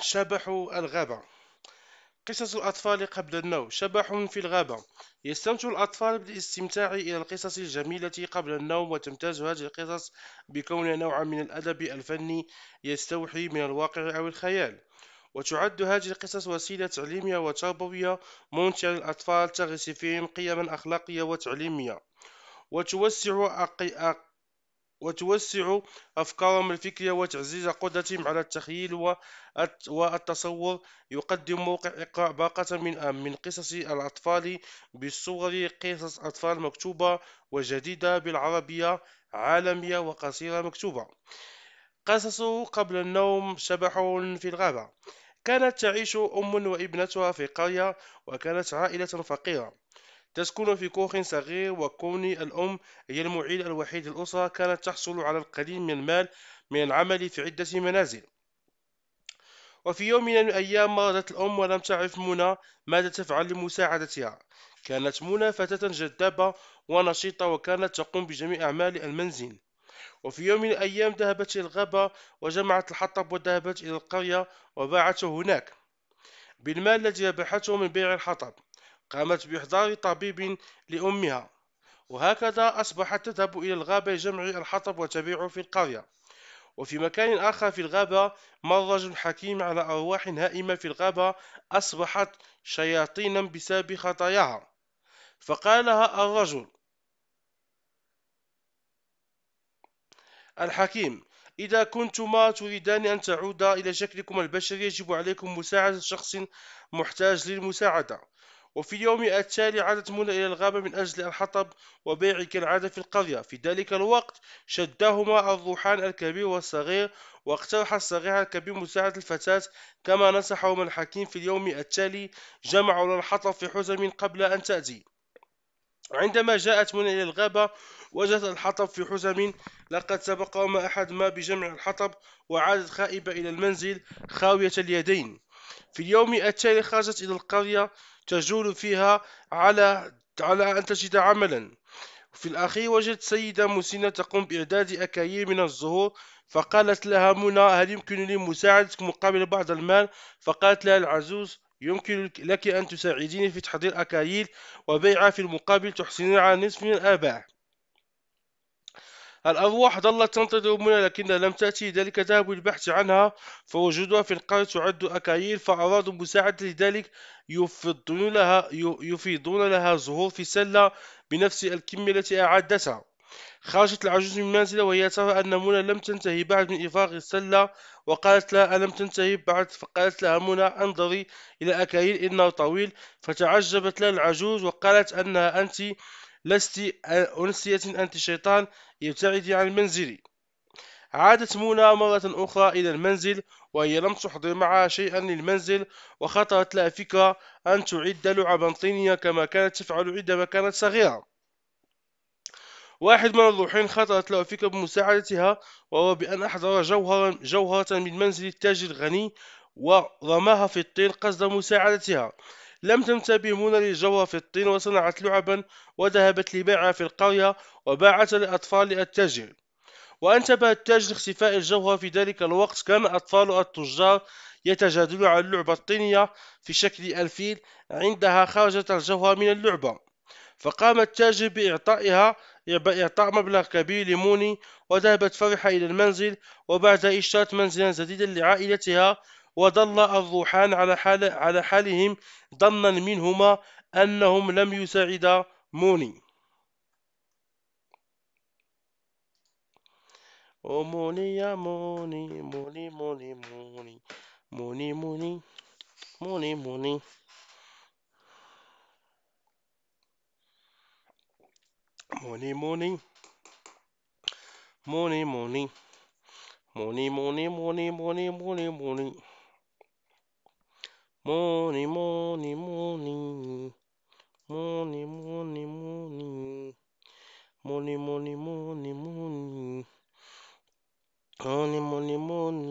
شبح الغابة قصص الأطفال قبل النوم شبح في الغابة يستمتع الأطفال بالاستمتاع إلى القصص الجميلة قبل النوم وتمتاز هذه القصص بكونها نوعا من الأدب الفني يستوحي من الواقع أو الخيال وتعد هذه القصص وسيلة تعليمية وتربوية ممتعة للأطفال تغرس فيهم قيما أخلاقية وتعليمية وتوسع وتوسع أفكارهم الفكرية وتعزيز قدرتهم على التخيل والتصور يقدم موقع إقراء باقة من من قصص الأطفال بالصور قصص أطفال مكتوبة وجديدة بالعربية عالمية وقصيرة مكتوبة قصص قبل النوم شبح في الغابة كانت تعيش أم وابنتها في قرية وكانت عائلة فقيرة تسكن في كوخ صغير وكوني الأم هي المعيل الوحيد للأسرة كانت تحصل على القليل من المال من العمل في عدة منازل وفي يوم من الأيام مرضت الأم ولم تعرف منى ماذا تفعل لمساعدتها كانت منى فتاة جذابة ونشيطة وكانت تقوم بجميع أعمال المنزل وفي يوم من الأيام ذهبت إلى الغابة وجمعت الحطب وذهبت إلى القرية وباعته هناك بالمال الذي ربحته من بيع الحطب قامت بإحضار طبيب لأمها وهكذا أصبحت تذهب إلى الغابة لجمع الحطب وتبيعه في القرية وفي مكان آخر في الغابة مر رجل حكيم على أرواح هائمة في الغابة أصبحت شياطينا بسبب خطاياها فقالها الرجل الحكيم إذا كنتما تريدان أن تعودا إلى شكلكم البشري يجب عليكم مساعدة شخص محتاج للمساعدة وفي اليوم التالي عادت منى إلى الغابة من أجل الحطب وبيع كالعادة في القرية في ذلك الوقت شدهما الضحان الكبير والصغير واقترح الصغير الكبير مساعدة الفتاة كما نصحهما الحكيم في اليوم التالي جمعوا الحطب في حزم قبل أن تأتي عندما جاءت منى إلى الغابة وجدت الحطب في حزم لقد سبقهما أحد ما بجمع الحطب وعادت خائبة إلى المنزل خاوية اليدين في اليوم التالي خرجت إلى القرية تجول فيها على على أن تجد عملا في الأخير وجدت سيدة مسنة تقوم بإعداد أكاير من الزهور فقالت لها منى هل يمكن لي مساعدتك مقابل بعض المال فقالت لها العجوز يمكن لك أن تساعديني في تحضير أكاييل وبيعها في المقابل تحسنين على نصف من الأرباح الأرواح ظلت تنتظر منى لكن لم تأتي ذلك ذهبوا للبحث عنها فوجدوها في القرية تعد أكاييل فأرادوا مساعدة لذلك يفضون لها يفيضون لها زهور في سلة بنفس الكمية التي أعدتها خرجت العجوز من المنزل وهي ترى أن منى لم تنتهي بعد من إفراغ السلة وقالت لها ألم تنتهي بعد فقالت لها منى انظري إلى أكاييل إنه طويل فتعجبت لها العجوز وقالت أنها أنت لست أنسية أنت شيطان ابتعدي عن منزلي عادت منى مرة أخرى إلى المنزل وهي لم تحضر معها شيئا للمنزل وخطرت لها فكرة أن تعد لعبا طينية كما كانت تفعل عندما كانت صغيرة واحد من الروحين خطرت له فكرة بمساعدتها وهو بأن أحضر جوهرا جوهرة من منزل التاجر الغني ورماها في الطين قصد مساعدتها لم تنتبه منى للجوهر في الطين وصنعت لعبا وذهبت لبيعها في القرية وباعتها لأطفال التاجر وأنتبه التاجر لاختفاء الجوهر في ذلك الوقت كان أطفال التجار يتجادلون عن اللعبة الطينية في شكل الفيل عندها خرجت الجوهر من اللعبة فقام التاجر بإعطائها إعطاء مبلغ كبير لموني وذهبت فرحة إلى المنزل وبعد إشترت منزلا جديدا لعائلتها وظل الضحان على حال على حالهم ظنا منهما أنهم لم يساعدا موني أو موني يا موني موني موني موني موني موني موني موني موني موني موني موني موني موني موني موني موني موني Morning, morning, morning. Morning, morning, morning. Morning, morning, morning, morning. Morning, morning, morning.